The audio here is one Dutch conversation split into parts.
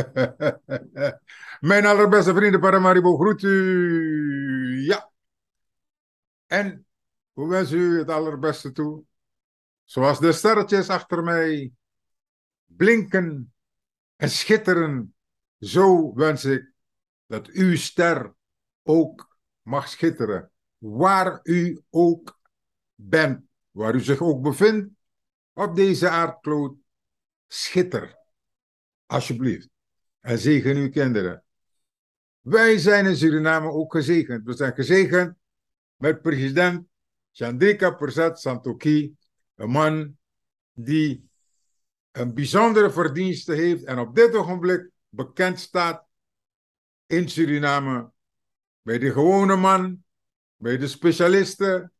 Mijn allerbeste vrienden Paramaribo groet u. Ja. En we wensen u het allerbeste toe. Zoals de sterretjes achter mij blinken en schitteren, zo wens ik dat uw ster ook mag schitteren. Waar u ook bent, waar u zich ook bevindt op deze aardkloot, schitter. Alsjeblieft en zegen uw kinderen. Wij zijn in Suriname ook gezegend. We zijn gezegend met president Chandrika Persat Santoki, een man die een bijzondere verdienste heeft en op dit ogenblik bekend staat in Suriname bij de gewone man, bij de specialisten,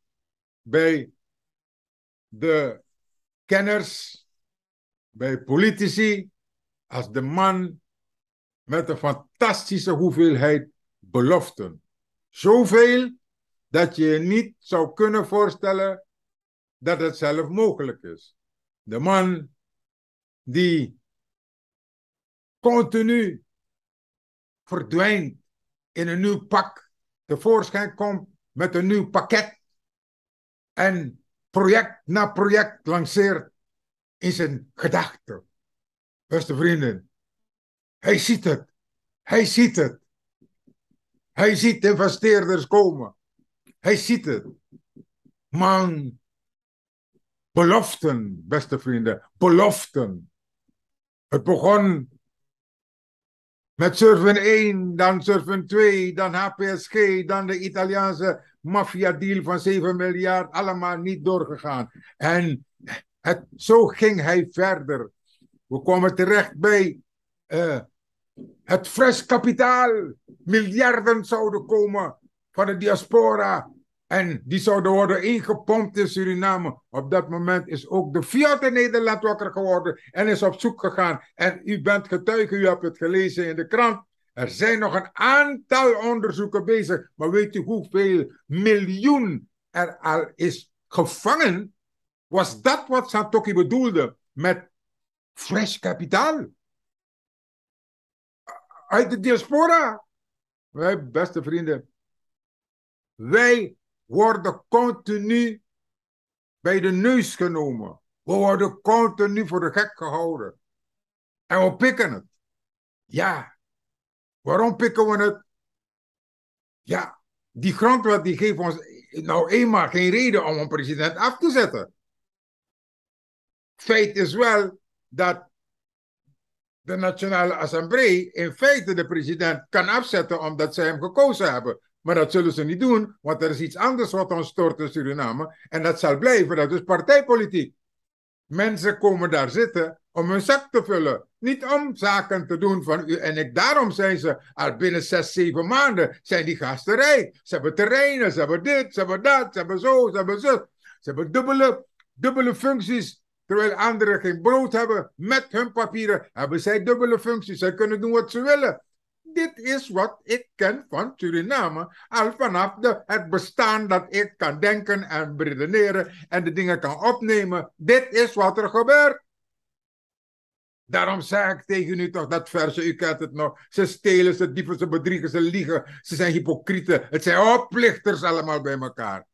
bij de kenners, bij politici, als de man met een fantastische hoeveelheid beloften. Zoveel dat je je niet zou kunnen voorstellen dat het zelf mogelijk is. De man die continu verdwijnt in een nieuw pak, tevoorschijn komt met een nieuw pakket en project na project lanceert in zijn gedachten. Beste vrienden, hij ziet het. Hij ziet het. Hij ziet investeerders komen. Hij ziet het. Man, beloften, beste vrienden, beloften. Het begon met Surfen 1, dan Surfen 2, dan HPSG, dan de Italiaanse maffia-deal van 7 miljard, allemaal niet doorgegaan. En het, zo ging hij verder. We komen terecht bij eh, het fresh kapitaal, miljarden zouden komen van de diaspora. En die zouden worden ingepompt in Suriname. Op dat moment is ook de Fiat in Nederland wakker geworden en is op zoek gegaan. En u bent getuige, u hebt het gelezen in de krant. Er zijn nog een aantal onderzoeken bezig. Maar weet u hoeveel miljoen er al is gevangen? Was dat wat Santoki bedoelde met fresh kapitaal? uit de diaspora. Wij, beste vrienden, wij worden continu bij de neus genomen. We worden continu voor de gek gehouden. En we pikken het. Ja. Waarom pikken we het? Ja, die grondwet die geeft ons nou eenmaal geen reden om een president af te zetten. Feit is wel dat de Nationale Assemblée in feite de president kan afzetten omdat zij hem gekozen hebben. Maar dat zullen ze niet doen, want er is iets anders wat ons stoort in Suriname. En dat zal blijven, dat is partijpolitiek. Mensen komen daar zitten om hun zak te vullen. Niet om zaken te doen van u en ik. Daarom zijn ze al binnen zes, zeven maanden zijn die gasten Ze hebben terreinen, ze hebben dit, ze hebben dat, ze hebben zo, ze hebben zo. Ze hebben dubbele, dubbele functies. Terwijl anderen geen brood hebben met hun papieren, hebben zij dubbele functies. Zij kunnen doen wat ze willen. Dit is wat ik ken van Suriname al vanaf de, het bestaan dat ik kan denken en redeneren en de dingen kan opnemen. Dit is wat er gebeurt. Daarom zeg ik tegen u toch dat verse, u kent het nog. Ze stelen, ze dieven, ze bedriegen, ze liegen. Ze zijn hypocrieten. Het zijn oplichters allemaal bij elkaar.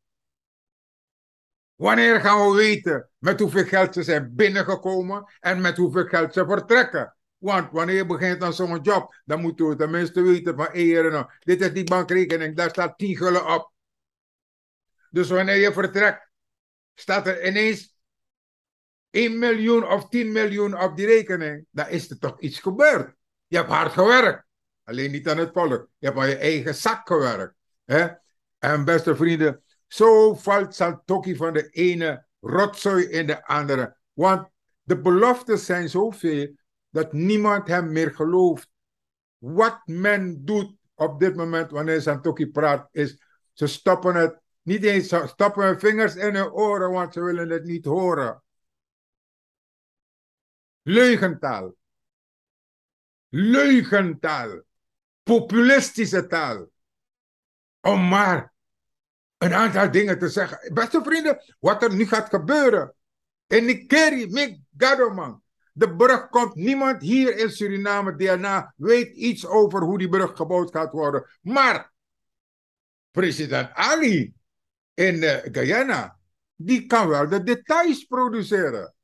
Wanneer gaan we weten met hoeveel geld ze zijn binnengekomen en met hoeveel geld ze vertrekken? Want wanneer begint dan zo'n job, dan moeten we tenminste weten van eren. Nou. Dit is die bankrekening, daar staat 10 gulden op. Dus wanneer je vertrekt, staat er ineens 1 miljoen of 10 miljoen op die rekening. Dan is er toch iets gebeurd. Je hebt hard gewerkt. Alleen niet aan het volk. Je hebt aan je eigen zak gewerkt. Hè? En beste vrienden, zo valt Saltoki van de ene rotzooi in de andere. Want de beloftes zijn zoveel dat niemand hem meer gelooft. Wat men doet op dit moment wanneer Santoki praat, is ze stoppen het niet eens, ze stoppen hun vingers in hun oren, want ze willen het niet horen. Leugentaal. Leugentaal. Populistische taal. Om maar een aantal dingen te zeggen. Beste vrienden, wat er nu gaat gebeuren. In Nikeri, Mik gadoman De brug komt. Niemand hier in Suriname, DNA, weet iets over hoe die brug gebouwd gaat worden. Maar president Ali in eh, Guyana, die kan wel de details produceren.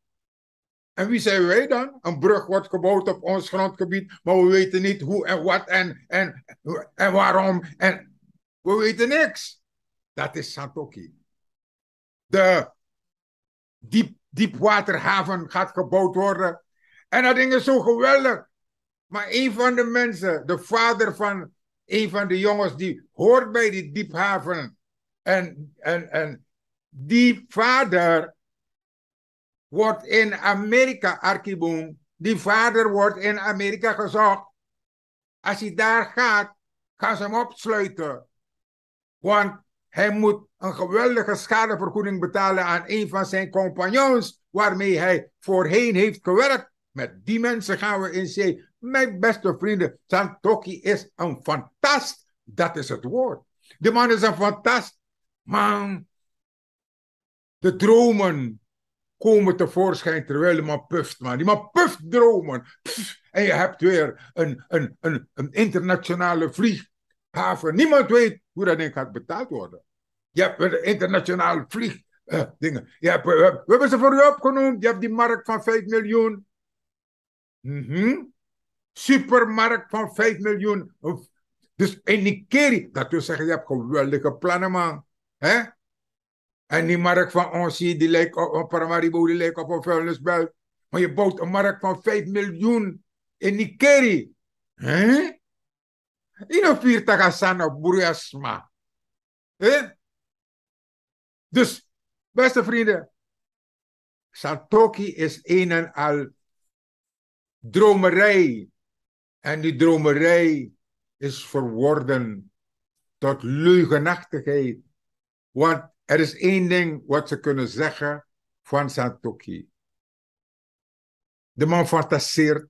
En wie zijn wij dan? Een brug wordt gebouwd op ons grondgebied, maar we weten niet hoe en wat en, en, en waarom. En we weten niks dat is Santoki. De diep, diepwaterhaven gaat gebouwd worden. En dat ding is zo geweldig. Maar een van de mensen, de vader van een van de jongens, die hoort bij die diephaven. En, en, en die vader wordt in Amerika, Arkiboom, die vader wordt in Amerika gezocht. Als hij daar gaat, gaan ze hem opsluiten. Want hij moet een geweldige schadevergoeding betalen aan een van zijn compagnons waarmee hij voorheen heeft gewerkt. Met die mensen gaan we in zee. Mijn beste vrienden, Santoki is een fantast. Dat is het woord. Die man is een fantast. Man, de dromen komen tevoorschijn terwijl de man puft, man. Die man puft dromen. en je hebt weer een, een, een, een internationale vlieg haven. Niemand weet hoe dat ding gaat betaald worden. Je hebt internationaal vliegdingen. Eh, eh, we hebben ze voor u opgenoemd. Je hebt die markt van 5 miljoen. Mm Supermarkt van 5 miljoen. Dus in Nikeri, dat wil zeggen, je hebt geweldige plannen, man. En die markt van ons die lijkt op een Paramaribo, die lijkt op een vuilnisbel. Maar je bouwt een markt van 5 miljoen in Nikeri. hè? In een viertig zijn boerasma. Dus, beste vrienden, Santoki is een en al dromerij. En die dromerij is verworden tot leugenachtigheid. Want er is één ding wat ze kunnen zeggen van Santoki. De man fantaseert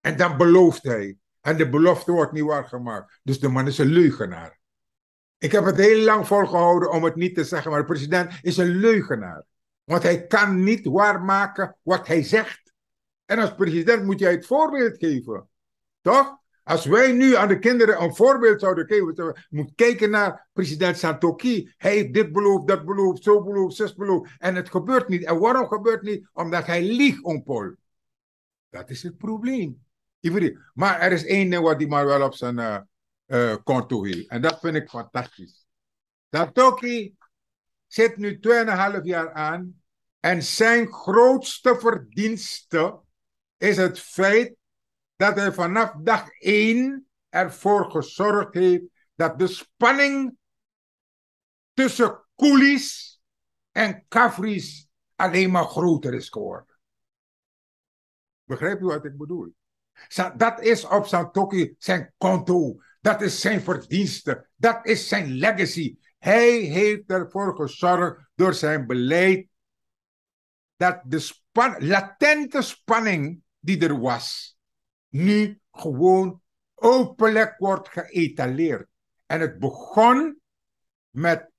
en dan belooft hij. En de belofte wordt niet waargemaakt. Dus de man is een leugenaar. Ik heb het heel lang volgehouden om het niet te zeggen, maar de president is een leugenaar. Want hij kan niet waarmaken wat hij zegt. En als president moet jij het voorbeeld geven. Toch? Als wij nu aan de kinderen een voorbeeld zouden geven, moeten kijken naar president Santoki. Hij heeft dit beloofd, dat beloofd, zo beloofd, zes beloofd. En het gebeurt niet. En waarom gebeurt het niet? Omdat hij liegt, Paul. Dat is het probleem. Maar er is één ding wat hij maar wel op zijn uh, uh, En dat vind ik fantastisch. Dat Toki zit nu 2,5 jaar aan. En zijn grootste verdienste is het feit dat hij vanaf dag 1 ervoor gezorgd heeft dat de spanning tussen Koelis en Kafris alleen maar groter is geworden. Begrijp je wat ik bedoel? Dat is op Santoki zijn konto. Dat is zijn verdienste. Dat is zijn legacy. Hij heeft ervoor gezorgd door zijn beleid dat de span latente spanning die er was, nu gewoon openlijk wordt geëtaleerd. En het begon met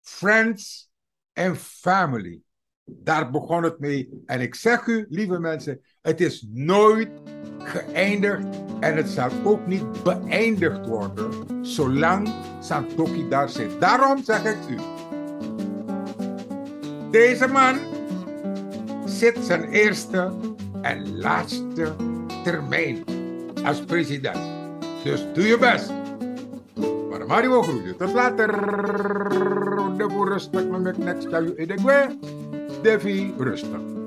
friends en family. Daar begon het mee. En ik zeg u, lieve mensen, het is nooit geëindigd en het zal ook niet beëindigd worden zolang Santoki daar zit. Daarom zeg ik u, deze man zit zijn eerste en laatste termijn als president. Dus doe je best. Maar Mario Groeien, tot later. De voor rustig, maar met niks. Devi, rustig.